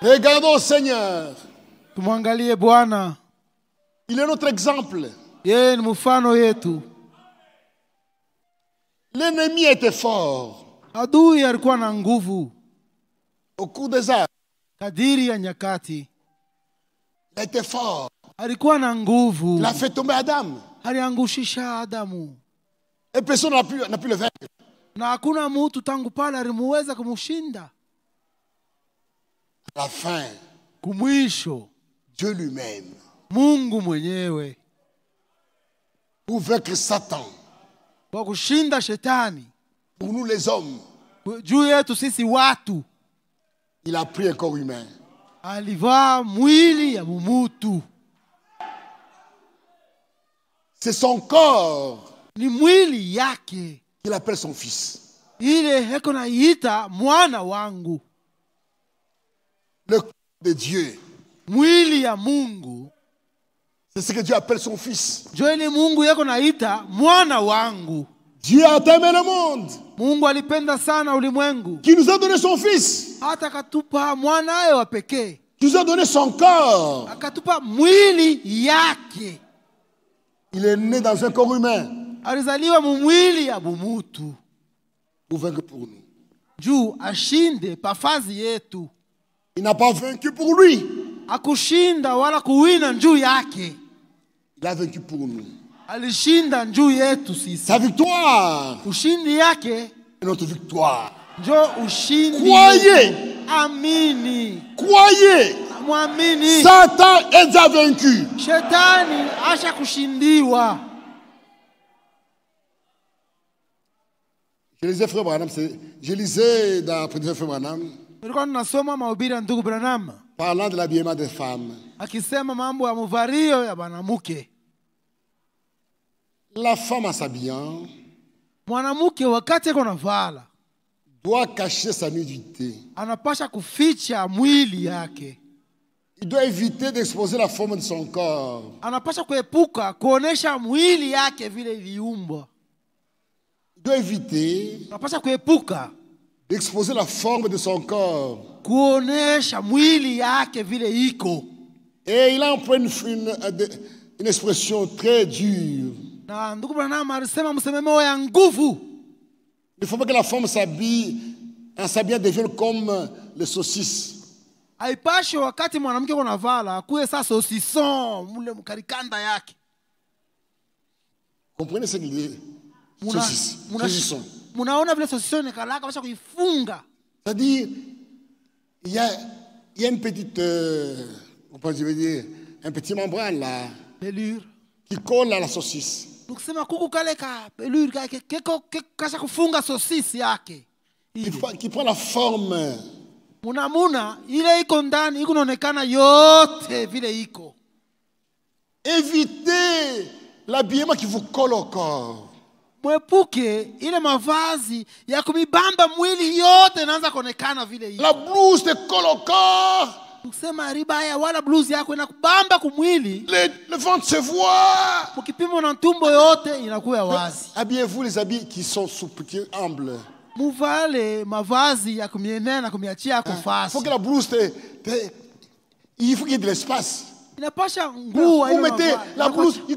Regardons Seigneur. Tumwangalie Bwana. Il est notre exemple. Yeye ni mfano yetu. L'ennemi était fort. Adui alikuwa na nguvu. Au cours des âges. Kadiri ya nyakati. Il était fort. Alikuwa na nguvu. Il a fait tomber Adam. Aliangushisha Adamu. Et personne n'a pu, n'a pu le vaincre. Na hakuna mtu tangu pale alimuweza kumushinda. la fin kumwisho Dieu lui-même Mungu mwenyewe pour vaincre Satan kwa kushinda shetani pour nous les hommes juu yetu sisi watu il a pris un corps humain alivaa mwili ya mumutu c'est son corps ni mwili yake qu'il appelle son fils Il est naiita mwana wangu le corps de Dieu. Mwili ya Mungu. C'est ce que Dieu appelle son fils. Joeli Mungu yako naita mwana wangu. Dieu a aimé le monde. Mungu alipenda sana ulimwengu. Qui nous a donné son fils. Hata katupa mwanaye wa pekee. Qui nous a donné son corps. Akatupa mwili yake. Il est né dans un corps humain. Alizaliwa mwili ya bumutu. Pour vaincre pour nous. Juu ashinde pafazi yetu. Il n'a pas vaincu pour lui. Akushinda wala kuwina njuu yake. Il a vaincu pour nous. Alishinda njuu yetu sisi. Sa victoire. Ushindi yake notre victoire. Njo ushindi. Croyez. Amini. Croyez. Mwamini. Satan est déjà vaincu. Shetani asha kushindiwa. Je lisais Frère Branham, je lisais dans la prédication Frère Branham. Nilikuwa ninasoma mahubiri ya ndugu Branham parlant de l'habillement des femmes. Akisema mambo ya mvario ya mwanamke. La femme en s'habillant mwanamke wakati ako navala doit cacher sa nudité. Anapasha kuficha mwili yake. Il doit éviter d'exposer la forme de son corps. Anapasha kuepuka kuonesha mwili yake vile iliumbwa. Il doit éviter. Anapasha kuepuka exposer la forme de son corps. kuonesha mwili yake vile iko. Et il emploie une, une, euh, une expression très dure. Na ndugu Branham alisema msemo ya nguvu. Il faut pas que la femme s'habille, en devienne comme euh, les saucisses. Haipashi wakati mwanamke kunavala kuwe sa saucisson mule mkarikanda yake. Comprenez ce qu'il dit? Saucisse. Saucisson mnaona vile saucisson ikalaa kabisa kuifunga c'est-à-dire il y a, il y a une petite euh, comment je dire un petit membrane là pelure qui colle à la saucisse donc c'est ma kuku kale ka pelure kake keko kasha kufunga saucisse yake qui, prend la forme munamuna ile iko ndani ikunaonekana yote vile iko évitez l'habillement qui vous colle au corps mwepuke ile mavazi ya kumibamba mwili yote inaanza kuonekana vile hiyo. La blouse de colocar kusema ribaya wala blouse yako inakubamba kumwili le, le ventre se voit mkipimo na tumbo yote inakuwa wazi habillez-vous les habits qui sont souples qui humbles muvale mavazi ya kumienea na kumiachia ah, kufasi faut que la blouse te, te il faut qu'il y ait de l'espace inapasha nguo vous mettez la blouse il